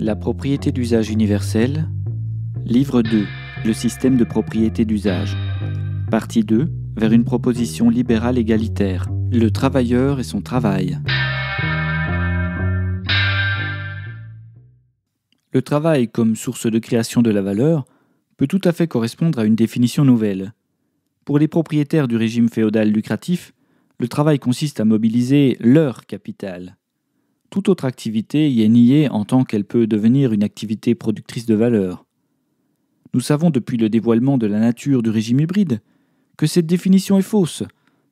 La propriété d'usage universel. Livre 2. Le système de propriété d'usage. Partie 2. Vers une proposition libérale égalitaire. Le travailleur et son travail. Le travail comme source de création de la valeur peut tout à fait correspondre à une définition nouvelle. Pour les propriétaires du régime féodal lucratif, le travail consiste à mobiliser leur capital toute autre activité y est niée en tant qu'elle peut devenir une activité productrice de valeur. Nous savons depuis le dévoilement de la nature du régime hybride que cette définition est fausse,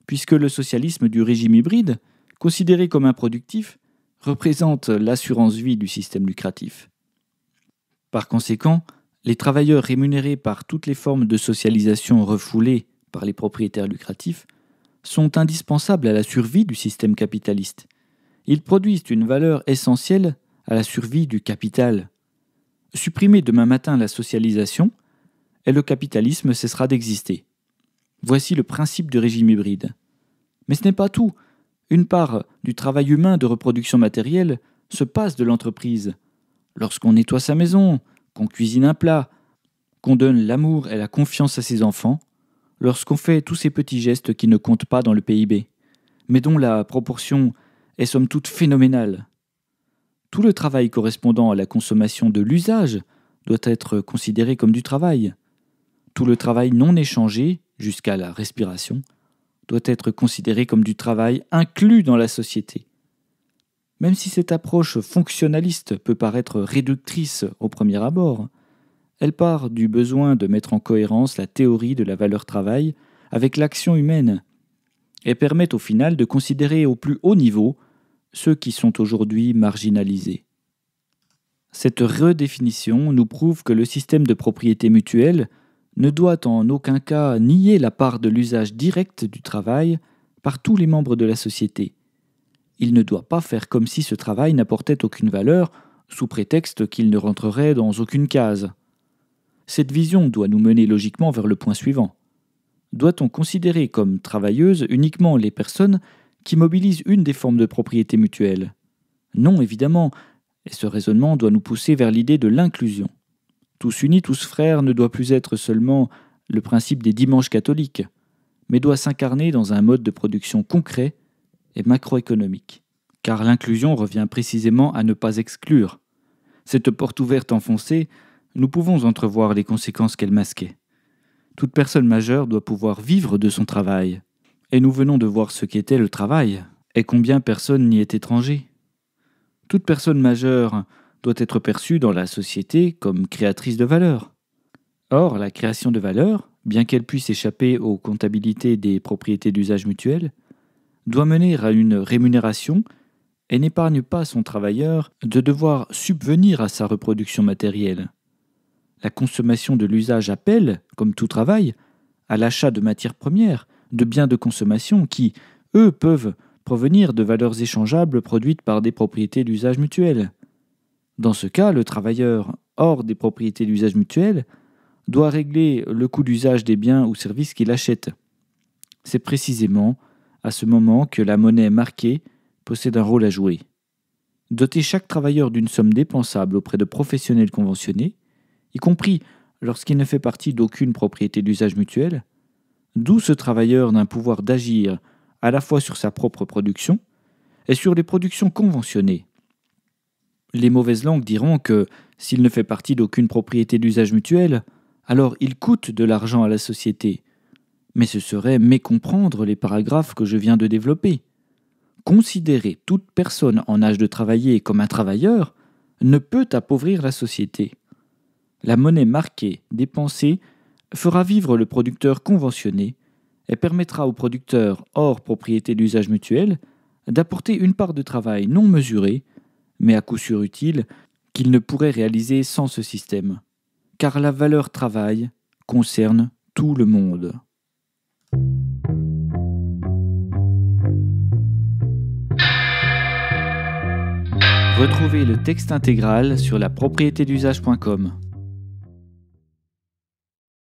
puisque le socialisme du régime hybride, considéré comme improductif, représente l'assurance-vie du système lucratif. Par conséquent, les travailleurs rémunérés par toutes les formes de socialisation refoulées par les propriétaires lucratifs sont indispensables à la survie du système capitaliste, ils produisent une valeur essentielle à la survie du capital. Supprimer demain matin la socialisation, et le capitalisme cessera d'exister. Voici le principe du régime hybride. Mais ce n'est pas tout. Une part du travail humain de reproduction matérielle se passe de l'entreprise. Lorsqu'on nettoie sa maison, qu'on cuisine un plat, qu'on donne l'amour et la confiance à ses enfants, lorsqu'on fait tous ces petits gestes qui ne comptent pas dans le PIB, mais dont la proportion est somme toute phénoménale. Tout le travail correspondant à la consommation de l'usage doit être considéré comme du travail. Tout le travail non échangé, jusqu'à la respiration, doit être considéré comme du travail inclus dans la société. Même si cette approche fonctionnaliste peut paraître réductrice au premier abord, elle part du besoin de mettre en cohérence la théorie de la valeur travail avec l'action humaine et permettent au final de considérer au plus haut niveau ceux qui sont aujourd'hui marginalisés. Cette redéfinition nous prouve que le système de propriété mutuelle ne doit en aucun cas nier la part de l'usage direct du travail par tous les membres de la société. Il ne doit pas faire comme si ce travail n'apportait aucune valeur sous prétexte qu'il ne rentrerait dans aucune case. Cette vision doit nous mener logiquement vers le point suivant doit-on considérer comme travailleuses uniquement les personnes qui mobilisent une des formes de propriété mutuelle Non, évidemment, et ce raisonnement doit nous pousser vers l'idée de l'inclusion. Tous unis, tous frères ne doit plus être seulement le principe des dimanches catholiques, mais doit s'incarner dans un mode de production concret et macroéconomique. Car l'inclusion revient précisément à ne pas exclure. Cette porte ouverte enfoncée, nous pouvons entrevoir les conséquences qu'elle masquait. Toute personne majeure doit pouvoir vivre de son travail. Et nous venons de voir ce qu'était le travail, et combien personne n'y est étranger. Toute personne majeure doit être perçue dans la société comme créatrice de valeur. Or, la création de valeur, bien qu'elle puisse échapper aux comptabilités des propriétés d'usage mutuel, doit mener à une rémunération et n'épargne pas son travailleur de devoir subvenir à sa reproduction matérielle. La consommation de l'usage appelle, comme tout travail, à l'achat de matières premières, de biens de consommation qui, eux, peuvent provenir de valeurs échangeables produites par des propriétés d'usage mutuel. Dans ce cas, le travailleur, hors des propriétés d'usage mutuel, doit régler le coût d'usage des biens ou services qu'il achète. C'est précisément à ce moment que la monnaie marquée possède un rôle à jouer. Doter chaque travailleur d'une somme dépensable auprès de professionnels conventionnés y compris lorsqu'il ne fait partie d'aucune propriété d'usage mutuel, d'où ce travailleur n'a un pouvoir d'agir à la fois sur sa propre production et sur les productions conventionnées. Les mauvaises langues diront que, s'il ne fait partie d'aucune propriété d'usage mutuel, alors il coûte de l'argent à la société. Mais ce serait mécomprendre les paragraphes que je viens de développer. Considérer toute personne en âge de travailler comme un travailleur ne peut appauvrir la société. La monnaie marquée, dépensée, fera vivre le producteur conventionné et permettra au producteur hors propriété d'usage mutuel d'apporter une part de travail non mesurée, mais à coup sûr utile, qu'il ne pourrait réaliser sans ce système, car la valeur travail concerne tout le monde. Retrouvez le texte intégral sur la propriété d'usage.com.